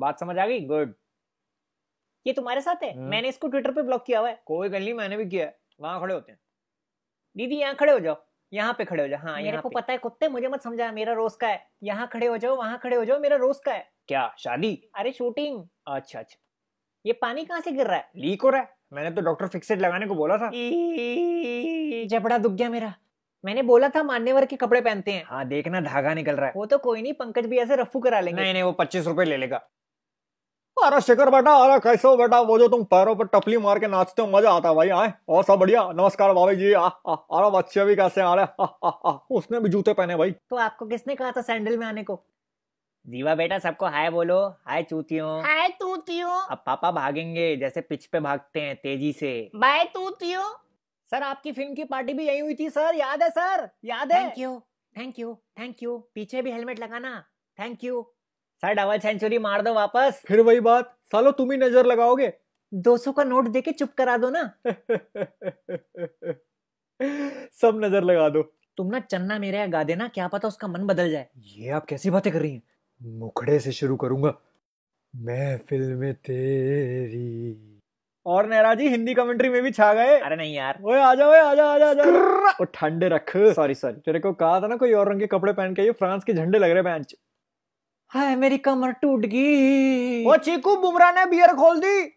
बात समझ आ गई गुड ये तुम्हारे साथ है हम्म। मैंने इसको ट्विटर पे ब्लॉक किया हुआ है कोई गल नहीं मैंने भी किया है वहां खड़े होते हैं दीदी यहाँ खड़े हो जाओ यहाँ पे खड़े हो जाओ हाँ मेरे को पता है कुत्ते मुझे मत समझा मेरा रोज का है यहाँ खड़े हो जाओ वहाँ खड़े हो जाओ मेरा रोज का है क्या शादी अरे शूटिंग अच्छा अच्छा ये पानी कहाँ से गिर रहा है लीक हो रहा है मैंने तो डॉक्टर फिक्सेट लगाने को बोला था जबड़ा दुख गया मेरा मैंने बोला था मान्यवर के कपड़े पहनते हैं हाँ देखना धागा निकल रहा है वो तो कोई नहीं पंकज भी ऐसे रफू करा लेंगे नहीं नहीं वो पच्चीस रुपए ले लेगा अरे शेखर बेटा अरे कैसे हो बेटा वो जो तुम पैरों पर टपली मार के नाचते हो मजा आता भाई आए और सब बढ़िया नमस्कार भाभी जी आ, अरे बच्चे भी कैसे आ रहे उसने भी जूते पहने भाई तो आपको किसने कहा था सैंडल में आने को जीवा बेटा सबको हाय बोलो हाय चूतियों हाय तूतियों अब पापा भागेंगे जैसे पिच पे भागते हैं तेजी से बाय तूतियों सर आपकी फिल्म की पार्टी भी यही हुई थी सर याद है सर याद है thank you thank you thank you पीछे भी हेलमेट लगाना thank you sir double century मार दो वापस फिर वही बात सालो तुम ही नजर लगाओगे 200 का नोट देके चुप करा दो ना सब नजर लगा दो तुम ना चन्ना मेरे गा देना क्या पता उसका मन बदल जाए ये आप कैसी बातें कर रही हैं मुखड़े से शुरू करूंगा मैं फिल्म तेरी और नेहरा जी हिंदी कमेंट्री में भी छा गए अरे नहीं यार ओए आ जाओ आ जाओ आ जाओ ठंडे रख सॉरी सॉरी तेरे को कहा था ना कोई और रंग के कपड़े पहन के ये फ्रांस के झंडे लग रहे बेंच हाय मेरी कमर टूट गई वो चीकू बुमरा ने बियर खोल दी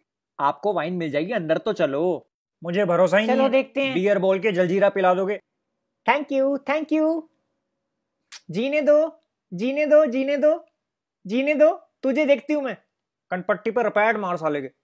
आपको वाइन मिल जाएगी अंदर तो चलो मुझे भरोसा ही चलो नहीं देखते हैं बियर बोल के जलजीरा पिला दोगे थैंक यू थैंक यू जीने दो जीने दो जीने दो जीने दो तुझे देखती हूँ मैं कनपट्टी पर रपैट मार साले के